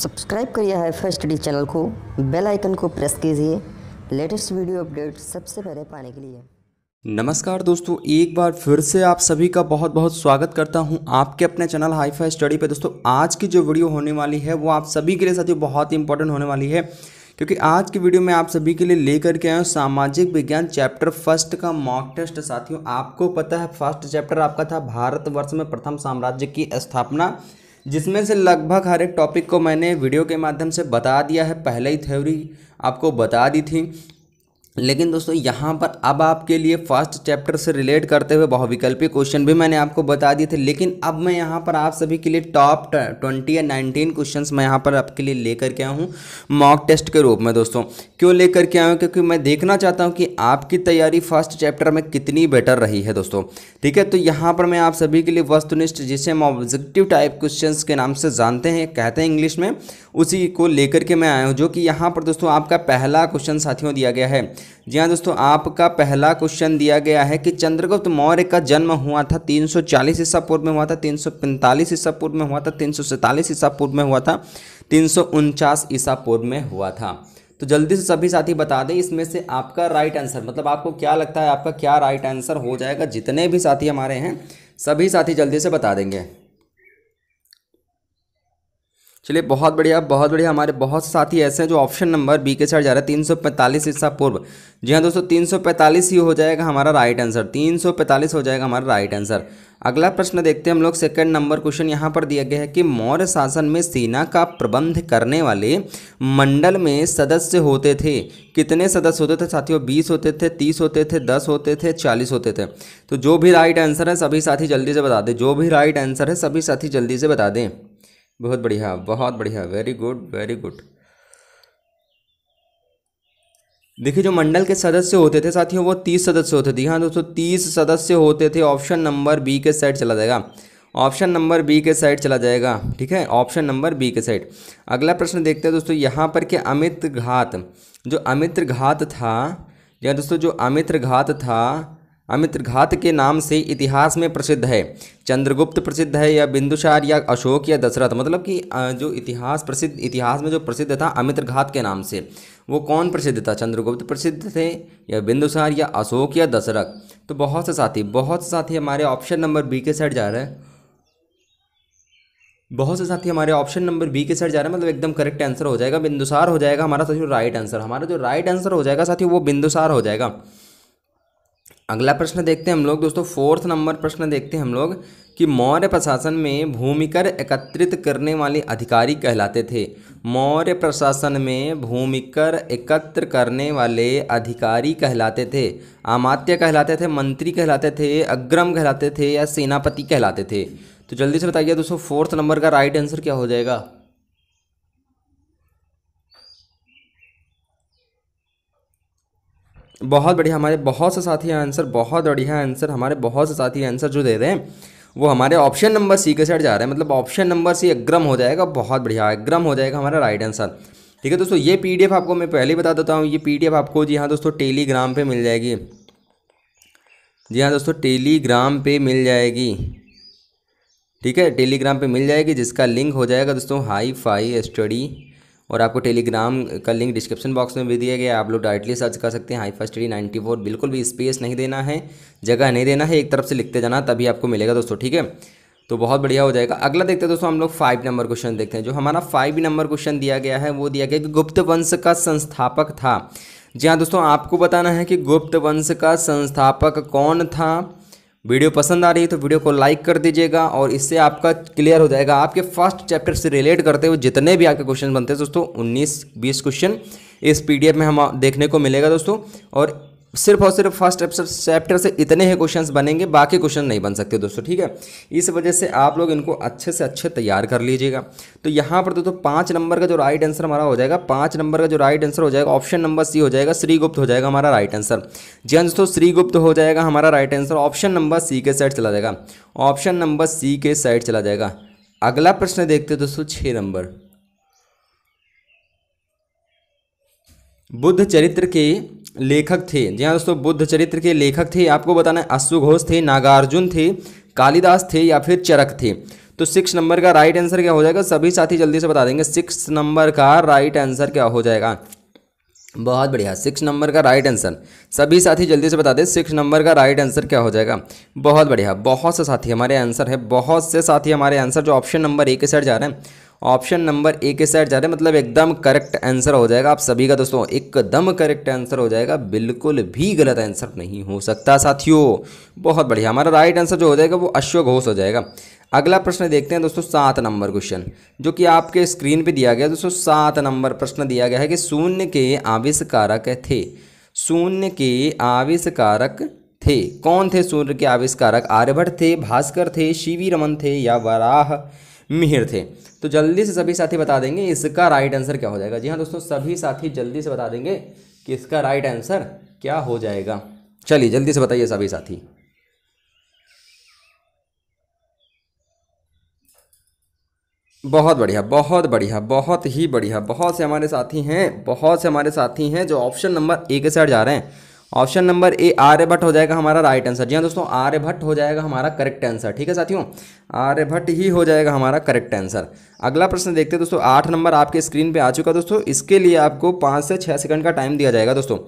subscribe करिए high first study channel को bell icon को प्रेस कीजिए लेटेस्ट वीडियो अपडेट सबसे पहले पाने के लिए नमस्कार दोस्तों एक बार फिर से आप सभी का बहुत बहुत स्वागत करता हूं आपके अपने चैनल हाई फाई स्टडी पे दोस्तों आज की जो वीडियो होने वाली है वो आप सभी के लिए साथियों बहुत इंपॉर्टेंट होने वाली है क्योंकि आज की वीडियो में आप सभी के लिए लेकर के आए हूँ सामाजिक विज्ञान चैप्टर फर्स्ट का मॉक टेस्ट साथियों आपको पता है फर्स्ट चैप्टर आपका था भारतवर्ष में प्रथम साम्राज्य की स्थापना जिसमें से लगभग हर एक टॉपिक को मैंने वीडियो के माध्यम से बता दिया है पहले ही थ्योरी आपको बता दी थी लेकिन दोस्तों यहाँ पर अब आपके लिए फर्स्ट चैप्टर से रिलेट करते हुए बहुविकल्पी क्वेश्चन भी मैंने आपको बता दिए थे लेकिन अब मैं यहाँ पर आप सभी के लिए टॉप ट्वेंटी या नाइनटीन क्वेश्चंस मैं यहाँ पर आपके लिए लेकर के आया हूँ मॉक टेस्ट के रूप में दोस्तों क्यों लेकर के आया हूँ क्योंकि मैं देखना चाहता हूँ कि आपकी तैयारी फर्स्ट चैप्टर में कितनी बेटर रही है दोस्तों ठीक है तो यहाँ पर मैं आप सभी के लिए वस्तुनिष्ठ जिसे हम ऑब्जेक्टिव टाइप क्वेश्चन के नाम से जानते हैं कहते हैं इंग्लिश में उसी को लेकर के मैं आया हूँ जो कि यहाँ पर दोस्तों आपका पहला क्वेश्चन साथियों दिया गया है जी हाँ दोस्तों आपका पहला क्वेश्चन दिया गया है कि चंद्रगुप्त मौर्य का जन्म हुआ था 340 ईसा पूर्व में हुआ था 345 ईसा पूर्व में हुआ था तीन ईसा पूर्व में हुआ था तीन ईसा पूर्व में हुआ था तो जल्दी से सभी साथी बता दें इसमें से आपका राइट आंसर मतलब आपको क्या लगता है आपका क्या राइट आंसर हो जाएगा जितने भी साथी हमारे हैं सभी साथी जल्दी से बता देंगे चलिए बहुत बढ़िया बहुत बढ़िया हमारे बहुत साथी ऐसे हैं जो ऑप्शन नंबर बी के साथ जा रहा है तीन सौ पैंतालीस ईसा पूर्व जी हाँ दोस्तों तीन सौ पैंतालीस ही हो जाएगा हमारा राइट आंसर तीन सौ पैंतालीस हो जाएगा हमारा राइट आंसर अगला प्रश्न देखते हैं हम लोग सेकंड नंबर क्वेश्चन यहाँ पर दिया गया है कि मौर्य शासन में सेना का प्रबंध करने वाले मंडल में सदस्य होते थे कितने सदस्य होते थे साथियों बीस होते थे तीस होते थे दस होते थे चालीस होते थे तो जो भी राइट आंसर है सभी साथी जल्दी से बता दें जो भी राइट आंसर है सभी साथी जल्दी से बता दें बहुत बढ़िया बहुत बढ़िया वेरी गुड वेरी गुड देखिए जो मंडल के सदस्य होते थे साथियों वो तीस सदस्य होते थे हाँ दोस्तों तीस सदस्य होते थे ऑप्शन नंबर बी के साइड चला जाएगा ऑप्शन नंबर बी के साइड चला जाएगा ठीक है ऑप्शन नंबर बी के साइड अगला प्रश्न देखते हैं दोस्तों यहाँ पर के अमित घात जो अमित घात था या दोस्तों जो अमित घात था अमित्रघात के नाम से इतिहास में प्रसिद्ध है चंद्रगुप्त प्रसिद्ध है या बिंदुसार या अशोक या दशरथ मतलब कि जो इतिहास प्रसिद्ध इतिहास में जो प्रसिद्ध था अमित्रघात के नाम से वो कौन प्रसिद्ध था चंद्रगुप्त प्रसिद्ध थे या बिंदुसार या अशोक या दशरथ तो बहुत से साथी बहुत से साथी हमारे ऑप्शन नंबर बी के साइड जा रहे हैं बहुत से साथी हमारे ऑप्शन नंबर बी के साइड जा रहे हैं मतलब एकदम करेक्ट आंसर हो जाएगा बिंदुसार हो जाएगा हमारा साथियों राइट आंसर हमारा जो राइट आंसर हो जाएगा साथियों वो बिंदुसार हो जाएगा अगला प्रश्न देखते हैं हम लोग दोस्तों फोर्थ नंबर प्रश्न देखते हैं हम लोग कि मौर्य प्रशासन में भूमिकर एकत्रित करने वाले अधिकारी कहलाते थे मौर्य प्रशासन में भूमिकर एकत्र करने वाले अधिकारी कहलाते थे आमात्य कहलाते थे मंत्री कहलाते थे अग्रम कहलाते थे या सेनापति कहलाते थे तो जल्दी से बताइए दोस्तों फोर्थ नंबर का राइट आंसर क्या हो जाएगा बहुत बढ़िया हमारे बहुत से साथी आंसर बहुत बढ़िया आंसर हमारे बहुत से साथी आंसर जो दे रहे हैं वो हमारे ऑप्शन नंबर सी के साइड जा रहे हैं मतलब ऑप्शन नंबर सी अग्रम हो जाएगा बहुत बढ़िया अग्रम हो जाएगा हमारा राइट आंसर ठीक है दोस्तों ये पीडीएफ आपको मैं पहले ही बता देता हूँ ये पीडीएफ आपको जी हाँ दोस्तों टेलीग्राम पे मिल जाएगी जी हाँ दोस्तों टेलीग्राम पे मिल जाएगी ठीक है टेलीग्राम पे मिल जाएगी जिसका लिंक हो जाएगा दोस्तों हाई फाई स्टडी और आपको टेलीग्राम का लिंक डिस्क्रिप्शन बॉक्स में भी दिया गया आप लोग डायरेक्टली सर्च कर सकते हैं high first D ninety four बिल्कुल भी स्पेस नहीं देना है जगह नहीं देना है एक तरफ से लिखते जाना तभी आपको मिलेगा दोस्तों ठीक है तो बहुत बढ़िया हो जाएगा अगला देखते हैं दोस्तों हम लोग फाइव नंबर क्वेश्चन देखते हैं जो हमारा फाइव नंबर क्वेश्चन दिया गया है वो दिया गया कि गुप्त वंश का संस्थापक था जी हाँ दोस्तों आपको बताना है कि गुप्त वंश का संस्थापक कौन था वीडियो पसंद आ रही है तो वीडियो को लाइक कर दीजिएगा और इससे आपका क्लियर हो जाएगा आपके फर्स्ट चैप्टर से रिलेट करते हुए जितने भी आपके क्वेश्चन बनते हैं दोस्तों उन्नीस बीस क्वेश्चन इस पीडीएफ में हम देखने को मिलेगा दोस्तों और सिर्फ और सिर्फ फर्स्ट चैप्टर से इतने ही क्वेश्चंस बनेंगे बाकी क्वेश्चन नहीं बन सकते दोस्तों ठीक है इस वजह से आप लोग इनको अच्छे से अच्छे तैयार कर लीजिएगा तो यहाँ पर दोस्तों पाँच नंबर का जो राइट आंसर हमारा हो जाएगा पाँच नंबर का जो राइट आंसर हो जाएगा ऑप्शन नंबर सी हो जाएगा श्रीगुप्त हो जाएगा हमारा राइट आंसर जी हाँ दोस्तों श्रीगुप्त हो जाएगा हमारा right answer option number C के साइड चला जाएगा ऑप्शन नंबर सी के साइड चला जाएगा अगला प्रश्न देखते दोस्तों छः नंबर बुद्ध चरित्र के लेखक थे जी हाँ दोस्तों बुद्ध चरित्र के लेखक थे आपको बताना है अश्वघोष थे नागार्जुन थे कालिदास थे या फिर चरक थे तो सिक्स नंबर का राइट आंसर क्या हो जाएगा सभी साथी जल्दी से बता देंगे सिक्स नंबर का राइट आंसर क्या हो जाएगा बहुत बढ़िया सिक्स नंबर का राइट आंसर सभी साथी जल्दी से बता दें सिक्स नंबर का राइट आंसर क्या हो जाएगा बहुत बढ़िया बहुत से साथी हमारे आंसर है बहुत से साथी हमारे आंसर जो ऑप्शन नंबर ए के साइड जा रहे हैं ऑप्शन नंबर ए के साइड जा रहे हैं मतलब एकदम करेक्ट आंसर हो जाएगा आप सभी का दोस्तों एकदम करेक्ट आंसर हो जाएगा बिल्कुल भी गलत आंसर नहीं हो सकता साथियों बहुत बढ़िया हमारा राइट आंसर जो हो जाएगा वो अश्वघोष हो जाएगा अगला प्रश्न देखते हैं दोस्तों सात नंबर क्वेश्चन जो कि आपके स्क्रीन पर दिया गया दोस्तों सात नंबर प्रश्न दिया गया है कि शून्य के आविष्कारक थे शून्य के आविष्कारक थे कौन थे सूर्य के आविष्कारक आर्यभट्ट थे भास्कर थे शिवी रमन थे या वराह मिहिर थे तो जल्दी से सभी साथी बता देंगे इसका राइट आंसर क्या हो जाएगा जी हाँ दोस्तों सभी साथी जल्दी से बता देंगे कि इसका राइट आंसर क्या हो जाएगा चलिए जल्दी से बताइए सभी साथी बहुत बढ़िया बहुत बढ़िया बहुत ही बढ़िया बहुत से हमारे साथी हैं बहुत से हमारे साथी हैं जो ऑप्शन नंबर ए के साइड जा रहे हैं ऑप्शन नंबर ए आर्यभट्ट हो जाएगा हमारा राइट आंसर जी हाँ दोस्तों आर्यभट्ट हो जाएगा हमारा करेक्ट आंसर ठीक है साथियों आर्यभट्ट ही हो जाएगा हमारा करेक्ट आंसर अगला प्रश्न देखते हैं दोस्तों आठ नंबर आपके स्क्रीन पे आ चुका दोस्तों इसके लिए आपको पाँच से छः सेकंड का टाइम दिया जाएगा दोस्तों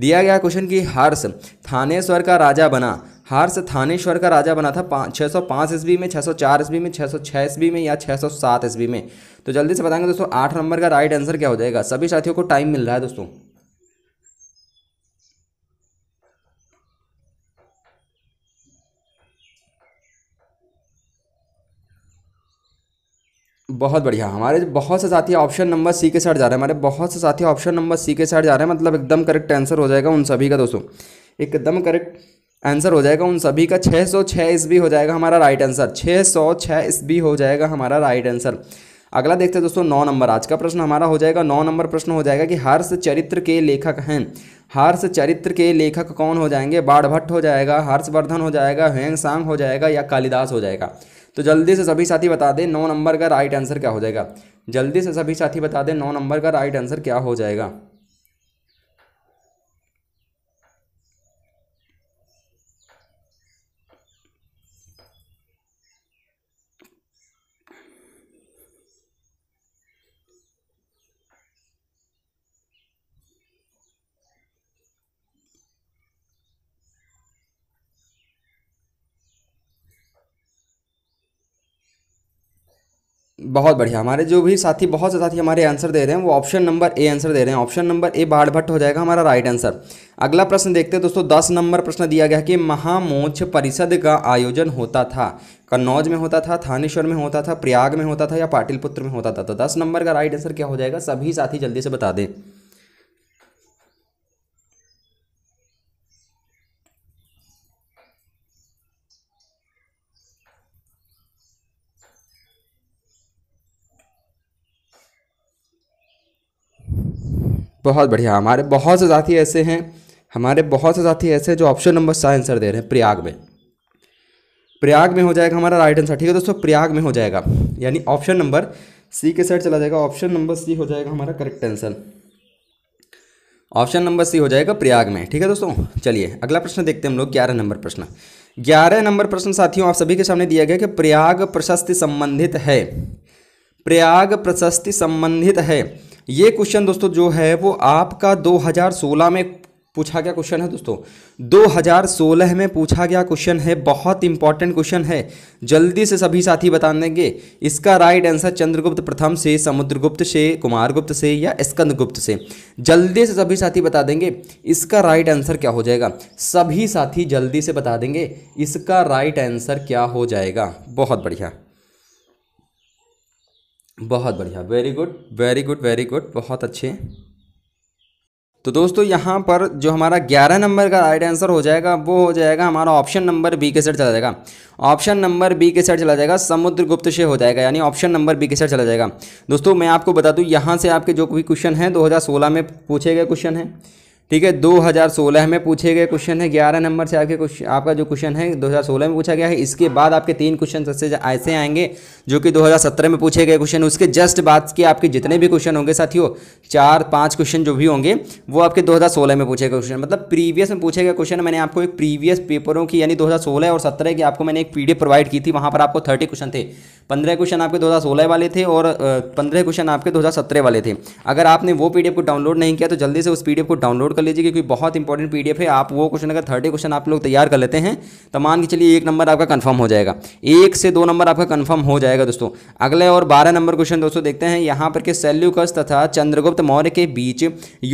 दिया गया क्वेश्चन कि हर्ष थानेश्वर का राजा बना हर्ष थानेश्वर का राजा बना था छः सौ पाँच बी में छः सौ चार बी में छः सौ छः ईस्वी में या छः सौ सात बी में तो जल्दी से बताएंगे दोस्तों आठ नंबर का राइट आंसर क्या हो जाएगा सभी साथियों को टाइम मिल रहा है दोस्तों बहुत बढ़िया हमारे बहुत से साथी ऑप्शन नंबर सी के साथ जा रहे हैं हमारे बहुत से साथी ऑप्शन नंबर सी के साथ जा रहे हैं मतलब एकदम करेक्ट आंसर हो जाएगा उन सभी का दोस्तों एकदम करेक्ट आंसर हो जाएगा उन सभी का छः सौ छः ईस्वी हो जाएगा हमारा राइट आंसर छः सौ छः ईस्वी हो जाएगा हमारा राइट आंसर अगला देखते हैं दोस्तों नौ नंबर आज का प्रश्न हमारा हो जाएगा नौ नंबर प्रश्न हो जाएगा कि हर्ष चरित्र के लेखक हैं हर्ष चरित्र के लेखक कौन हो जाएंगे बाढ़ भट्ट हो जाएगा हर्षवर्धन हो जाएगा हेंग सांग हो जाएगा या कालिदास हो जाएगा तो जल्दी से सभी साथी बता दें नौ नंबर का राइट आंसर क्या हो जाएगा जल्दी से सभी साथी बता दें नौ नंबर का राइट आंसर क्या हो जाएगा बहुत बढ़िया हमारे जो भी साथी बहुत से साथी हमारे आंसर दे रहे हैं वो ऑप्शन नंबर ए आंसर दे रहे हैं ऑप्शन नंबर ए बाढ़ भट्ट हो जाएगा हमारा राइट आंसर अगला प्रश्न देखते हैं दोस्तों दस नंबर प्रश्न दिया गया कि महामोक्ष परिषद का आयोजन होता था कन्नौज में होता था थानेश्वर में होता था प्रयाग में होता था या पाटिलपुत्र में होता था तो दस नंबर का राइट आंसर क्या हो जाएगा सभी साथी जल्दी से बता दें बहुत बढ़िया हमारे बहुत से साथी ऐसे हैं हमारे बहुत से साथी ऐसे हैं जो ऑप्शन नंबर सा आंसर दे रहे हैं प्रयाग में प्रयाग में हो जाएगा हमारा राइट आंसर ठीक है दोस्तों प्रयाग में हो जाएगा यानी ऑप्शन नंबर सी के साइड चला जाएगा ऑप्शन नंबर सी हो जाएगा हमारा correct answer option number C हो जाएगा प्रयाग में ठीक है दोस्तों चलिए अगला प्रश्न देखते हैं हम लोग ग्यारह नंबर प्रश्न ग्यारह नंबर प्रश्न साथियों आप सभी के सामने दिया गया कि प्रयाग प्रशस्ति संबंधित है प्रयाग प्रशस्ति संबंधित है ये क्वेश्चन दोस्तों जो है वो आपका 2016 में पूछा गया क्वेश्चन है दोस्तों 2016 में पूछा गया क्वेश्चन है बहुत इंपॉर्टेंट क्वेश्चन है जल्दी से सभी साथी बता देंगे इसका राइट आंसर चंद्रगुप्त प्रथम से समुद्रगुप्त से कुमारगुप्त से या स्कंदगुप्त से जल्दी से सभी साथी बता देंगे इसका राइट आंसर क्या हो जाएगा सभी साथी जल्दी से बता देंगे इसका राइट आंसर क्या हो जाएगा बहुत बढ़िया बहुत बढ़िया very good very good very good बहुत अच्छे तो दोस्तों यहाँ पर जो हमारा 11 नंबर का राइट आंसर हो जाएगा वो हो जाएगा हमारा ऑप्शन नंबर बी के साइड चला जाएगा ऑप्शन नंबर बी के साइड चला जाएगा समुद्र गुप्त से हो जाएगा यानी ऑप्शन नंबर बी के साइड चला जाएगा दोस्तों मैं आपको बता दूँ यहाँ से आपके जो भी क्वेश्चन हैं 2016 में पूछे गए क्वेश्चन हैं ठीक है 2016 में पूछे गए क्वेश्चन है 11 नंबर से आपके क्वेश्चन आपका जो क्वेश्चन है 2016 में पूछा गया है इसके बाद आपके तीन क्वेश्चन सबसे ऐसे आएंगे जो कि 2017 में पूछे गए क्वेश्चन उसके जस्ट बाद के आपके जितने भी क्वेश्चन होंगे साथियों चार पांच क्वेश्चन जो भी होंगे वो आपके 2016 में पूछे गए क्वेश्चन मतलब प्रीवियस में पूछे गए क्वेश्चन मैंने आपको एक प्रीवियस पेपरों की यानी दो और सत्रह की आपको मैंने एक पी प्रोवाइड की थी वहाँ पर आपको थर्टी क्वेश्चन थे पंद्रह क्वेश्चन आपके दो वाले थे और पंद्रह क्वेश्चन आपके दो वाले थे अगर आपने वो पी को डाउनलोड नहीं किया तो जल्दी से उस पी को डाउनलोड डाउनलोड कर लीजिए क्योंकि बहुत इंपॉर्टेंट पी है आप वो क्वेश्चन अगर थर्टी क्वेश्चन आप लोग तैयार कर लेते हैं तो मान के चलिए एक नंबर आपका कन्फर्म हो जाएगा एक से दो नंबर आपका कन्फर्म हो जाएगा दोस्तों अगले और बारह नंबर क्वेश्चन दोस्तों देखते हैं यहाँ पर के सेल्यूकस तथा चंद्रगुप्त मौर्य के बीच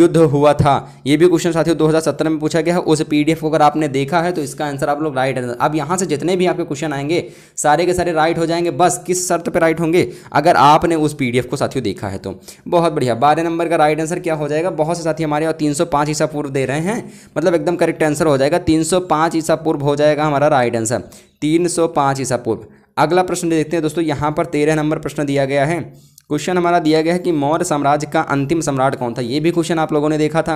युद्ध हुआ था ये भी क्वेश्चन साथियों दो में पूछा गया है उस पी को अगर आपने देखा है तो इसका आंसर आप लोग राइट आंसर अब यहाँ से जितने भी आपके क्वेश्चन आएंगे सारे के सारे राइट हो जाएंगे बस किस शर्त पर राइट होंगे अगर आपने उस पी को साथियों देखा है तो बहुत बढ़िया बारह नंबर का राइट आंसर क्या हो जाएगा बहुत से साथी हमारे और तीन ईसा पूर्व दे रहे हैं मतलब एकदम करेक्ट आंसर हो जाएगा तीन सौ पाँच ईसा पूर्व हो जाएगा हमारा राइट आंसर तीन सौ पाँच ईसा पूर्व अगला प्रश्न देखते हैं दोस्तों यहाँ पर तेरह नंबर प्रश्न दिया गया है क्वेश्चन हमारा दिया गया है कि मौर्य साम्राज्य का अंतिम सम्राट कौन था ये भी क्वेश्चन आप लोगों ने देखा था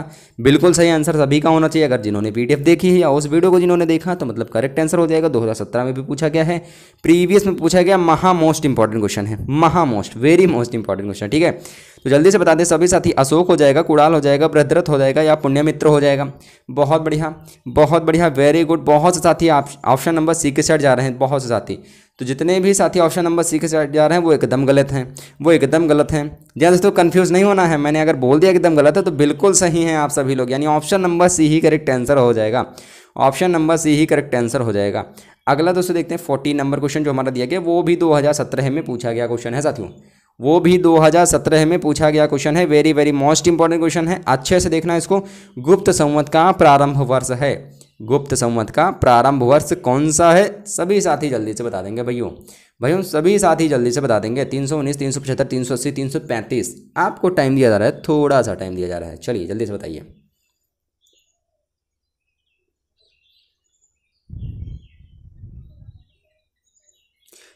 बिल्कुल सही आंसर सभी का होना चाहिए अगर जिन्होंने पीडीएफ देखी है या उस वीडियो को जिन्होंने देखा तो मतलब करेक्ट आंसर हो जाएगा 2017 में भी पूछा गया है प्रीवियस में पूछा गया महा मोस्ट इंपॉर्टेंट क्वेश्चन है महा most very most important question ठीक है तो जल्दी से बता दें सभी साथी अशोक हो जाएगा कुड़ाल हो जाएगा बृहद्रथ हो जाएगा या पुण्य मित्र हो जाएगा बहुत बढ़िया बहुत बढ़िया वेरी गुड बहुत से साथी ऑप्शन नंबर सी के साइड जा रहे हैं बहुत से साथी तो जितने भी साथी ऑप्शन नंबर सी के साइड जा रहे हैं वो एकदम गलत हैं वो एकदम गलत हैं जी हाँ, दोस्तों कन्फ्यूज़ नहीं होना है मैंने अगर बोल दिया एकदम गलत है तो बिल्कुल सही हैं आप सभी लोग यानी ऑप्शन नंबर सी ही करेक्ट आंसर हो जाएगा ऑप्शन नंबर सी ही करेक्ट आंसर हो जाएगा अगला दोस्तों देखते हैं फोर्टीन नंबर क्वेश्चन जो हमारा दिया गया वो भी 2017 में पूछा गया क्वेश्चन है साथियों वो भी 2017 में पूछा गया क्वेश्चन है very very most important question है अच्छे से देखना इसको गुप्त संवत का प्रारंभ वर्ष है गुप्त संवत का प्रारंभ वर्ष कौन सा है सभी साथी जल्दी से बता देंगे भैया भैया सभी साथी जल्दी से बता देंगे तीन सौ उन्नीस तीन सौ पचहत्तर तीन सौ अस्सी तीन सौ पैंतीस आपको टाइम दिया जा रहा है थोड़ा सा टाइम दिया जा रहा है चलिए जल्दी से बताइए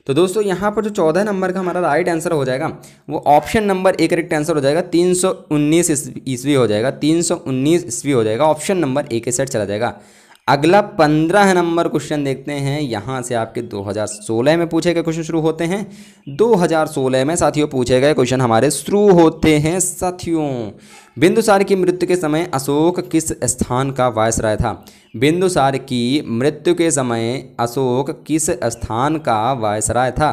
तो दोस्तों यहाँ पर जो चौदह नंबर का हमारा राइट आंसर हो जाएगा वो ऑप्शन नंबर एक करेक्ट आंसर हो जाएगा तीन सौ उन्नीस ईस्वी हो जाएगा तीन सौ उन्नीस ईस्वी हो जाएगा ऑप्शन नंबर ए के साइड चला जाएगा अगला पंद्रह नंबर क्वेश्चन देखते हैं यहाँ से आपके 2016 में पूछे गए क्वेश्चन शुरू होते हैं 2016 में साथियों पूछे गए क्वेश्चन हमारे शुरू होते हैं साथियों बिंदुसार की मृत्यु के समय अशोक किस स्थान का वायसराय था बिंदुसार की मृत्यु के समय अशोक किस स्थान का वायसराय था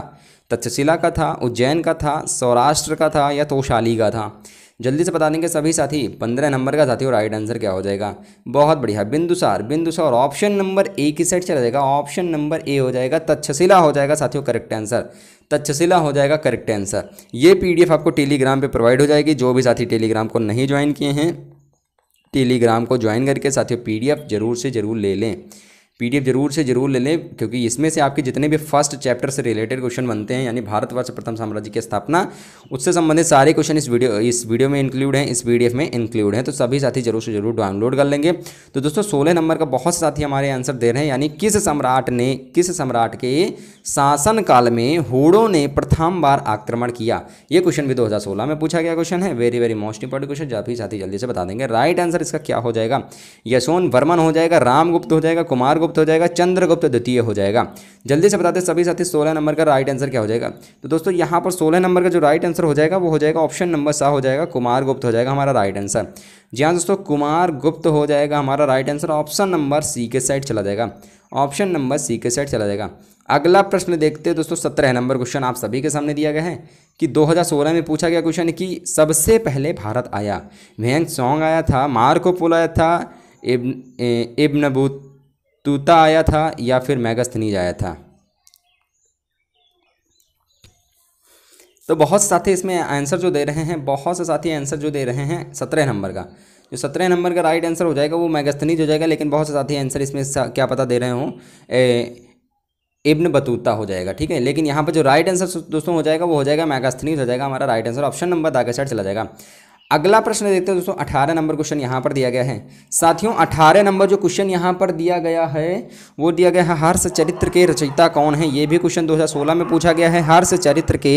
तक्षशिला का था उज्जैन का था सौराष्ट्र का था या तोशाली का था जल्दी से बता देंगे सभी साथी पंद्रह नंबर का साथी और राइट आंसर क्या हो जाएगा बहुत बढ़िया Bindusar Bindusar option number A की साइड चला जाएगा ऑप्शन नंबर ए हो जाएगा तक्षशिला हो जाएगा साथियों करेक्ट आंसर तक्षशिला हो जाएगा करेक्ट आंसर ये पीडीएफ आपको टेलीग्राम पे प्रोवाइड हो जाएगी जो भी साथी टेलीग्राम को नहीं ज्वाइन किए हैं टेलीग्राम को ज्वाइन करके साथियों पीडीएफ जरूर से जरूर ले लें पीडीएफ जरूर से जरूर ले लें क्योंकि इसमें से आपके जितने भी फर्स्ट चैप्टर से रिलेटेड क्वेश्चन बनते हैं यानी भारतवर्ष प्रथम साम्राज्य की स्थापना उससे संबंधित सारे क्वेश्चन इस वीडियो इस वीडियो में इंक्लूड हैं इस पीडीएफ में इंक्लूड हैं तो सभी साथी जरूर से जरूर डाउनलोड कर लेंगे तो दोस्तों सोलह नंबर का बहुत साथी हमारे आंसर दे रहे हैं यानी किस सम्राट ने किस सम्राट के शासन काल में होड़ों ने प्रथम बार आक्रमण किया ये क्वेश्चन भी दो में पूछा गया क्वेश्चन है very very most important question जब भी साथी जल्दी से बता देंगे राइट आंसर इसका क्या हो जाएगा यशोन वर्मन हो जाएगा रामगुप्त हो जाएगा कुमार चंद्रगुप्त हो जाएगा चंद्रगुप्त द्वितीय हो जाएगा जल्दी से बताते सभी साथी सोलह नंबर का राइट आंसर क्या हो जाएगा तो दोस्तों यहाँ पर सोलह नंबर का जो राइट आंसर हो जाएगा वो हो जाएगा ऑप्शन नंबर सा हो जाएगा कुमार गुप्त हो जाएगा हमारा राइट आंसर जी हाँ दोस्तों कुमार गुप्त हो जाएगा हमारा right answer option number C के साइड चला जाएगा ऑप्शन नंबर सी के साइड चला जाएगा अगला प्रश्न देखते हैं दोस्तों सत्रह नंबर क्वेश्चन आप सभी के सामने दिया गया है कि 2016 में पूछा गया क्वेश्चन कि सबसे पहले भारत आया वेंग सॉन्ग आया था मार्को पोल आया था इब्न इब्नबूत तूता आया था या फिर मैगस्थनीज आया था तो बहुत साथी इसमें आंसर जो दे रहे हैं बहुत से साथी आंसर जो दे रहे हैं सत्रह नंबर का जो सत्रह नंबर का राइट आंसर हो जाएगा वो मैगस्थनीज हो जाएगा लेकिन बहुत से साथी आंसर इसमें क्या पता दे रहे हों इब्न बतूता हो जाएगा ठीक है लेकिन यहाँ पर जो राइट आंसर दोस्तों हो जाएगा वो हो जाएगा मैगास्थनीज हो जाएगा हमारा right answer option number side चला जाएगा अगला प्रश्न देखते हैं दोस्तों अठारह नंबर क्वेश्चन यहाँ पर दिया गया है साथियों अठारह नंबर जो क्वेश्चन यहाँ पर दिया गया है वो दिया गया है हर्ष चरित्र के रचयिता कौन है ये भी क्वेश्चन 2016 में पूछा गया है हर्ष चरित्र के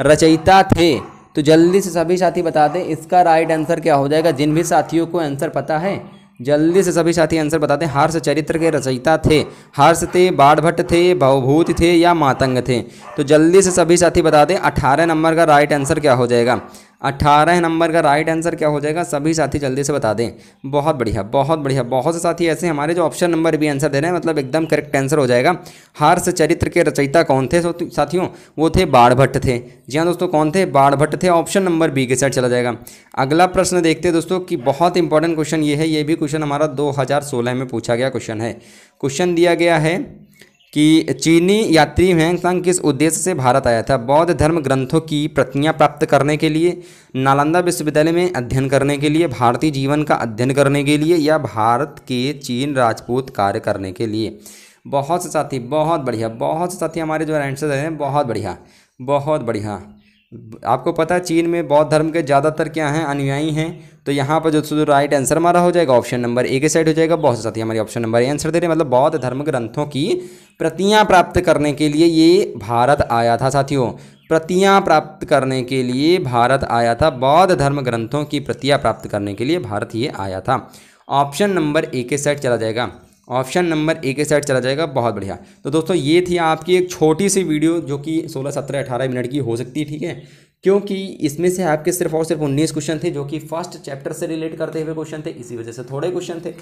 रचयिता थे तो जल्दी से सभी साथी बता दें इसका राइट आंसर क्या हो जाएगा जिन भी साथियों को आंसर पता है जल्दी से सभी साथी आंसर बता दें हर्ष चरित्र के रचयिता थे हर्ष थे बाढ़भट्ट थे भवभूत थे या मातंग थे तो जल्दी से सभी साथी बता दें अठारह नंबर का राइट आंसर क्या हो जाएगा अट्ठारह नंबर का राइट आंसर क्या हो जाएगा सभी साथी जल्दी से बता दें बहुत बढ़िया बहुत बढ़िया बहुत से साथी ऐसे हमारे जो ऑप्शन नंबर भी आंसर दे रहे हैं मतलब एकदम करेक्ट आंसर हो जाएगा हर्ष चरित्र के रचयिता कौन थे साथियों वो थे बाढ़भट्ट थे जी हाँ दोस्तों कौन थे बाढ़भट्ट थे ऑप्शन नंबर बी के साइड चला जाएगा अगला प्रश्न देखते हैं दोस्तों कि बहुत इंपॉर्टेंट क्वेश्चन ये है ये भी क्वेश्चन हमारा दो में पूछा गया क्वेश्चन है क्वेश्चन दिया गया है कि चीनी यात्री ह्वेंगसंग किस उद्देश्य से भारत आया था बौद्ध धर्म ग्रंथों की प्रतियां प्राप्त करने के लिए नालंदा विश्वविद्यालय में अध्ययन करने के लिए भारतीय जीवन का अध्ययन करने के लिए या भारत के चीन राजपूत कार्य करने के लिए बहुत से साथी बहुत बढ़िया बहुत से साथी हमारे जो आंसर हैं बहुत बढ़िया बहुत बढ़िया आपको पता है चीन में बौद्ध धर्म के ज़्यादातर क्या हैं अनुयायी हैं तो यहाँ पर जो तो जो राइट आंसर हमारा हो जाएगा ऑप्शन नंबर ए के साइड हो जाएगा बहुत साथी हमारे ऑप्शन नंबर ए आंसर दे रहे हैं मतलब बौद्ध धर्म ग्रंथों की प्रतियां प्राप्त करने के लिए ये भारत आया था साथियों प्रतियां प्राप्त करने के लिए भारत आया था बौद्ध धर्म ग्रंथों की प्रतियाँ प्राप्त करने के लिए भारत ये आया था ऑप्शन नंबर ए के साइड चला जाएगा ऑप्शन नंबर ए के साइड चला जाएगा बहुत बढ़िया तो दोस्तों ये थी आपकी एक छोटी सी वीडियो जो कि 16, 17, 18 मिनट की हो सकती है ठीक है क्योंकि इसमें से आपके सिर्फ और सिर्फ उन्नीस क्वेश्चन थे जो कि फर्स्ट चैप्टर से रिलेट करते हुए क्वेश्चन थे इसी वजह से थोड़े क्वेश्चन थे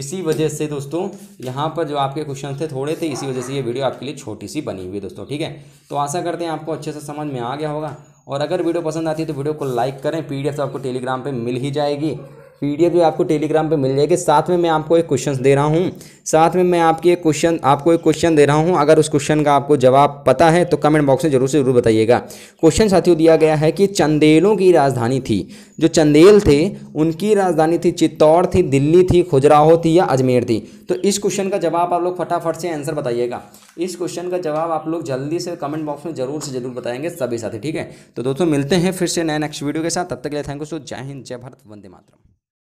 इसी वजह से दोस्तों यहाँ पर जो आपके क्वेश्चन थे थोड़े थे इसी वजह से ये वीडियो आपके लिए छोटी सी बनी हुई है दोस्तों ठीक है तो आशा करते हैं आपको अच्छे से समझ में आ गया होगा और अगर वीडियो पसंद आती है तो वीडियो को लाइक करें पी आपको टेलीग्राम पर मिल ही जाएगी पीडीएफ भी आपको टेलीग्राम पे मिल जाएगी साथ में मैं आपको एक क्वेश्चन दे रहा हूँ साथ में मैं आपकी एक क्वेश्चन आपको एक क्वेश्चन दे रहा हूँ अगर उस क्वेश्चन का आपको जवाब पता है तो कमेंट बॉक्स में जरूर से जरूर बताइएगा क्वेश्चन साथियों दिया गया है कि चंदेलों की राजधानी थी जो चंदेल थे उनकी राजधानी थी चित्तौड़ थी दिल्ली थी खुजराहो थी या अजमेर थी तो इस क्वेश्चन का जवाब आप लोग फटाफट से आंसर बताइएगा इस क्वेश्चन का जवाब आप लोग जल्दी से कमेंट बॉक्स में जरूर से जरूर बताएंगे सभी साथी ठीक है तो दोस्तों मिलते हैं फिर से नए नेक्स्ट वीडियो के साथ तब तक के लिए थैंक यू सो जय हिंद जय भारत वंदे मातरम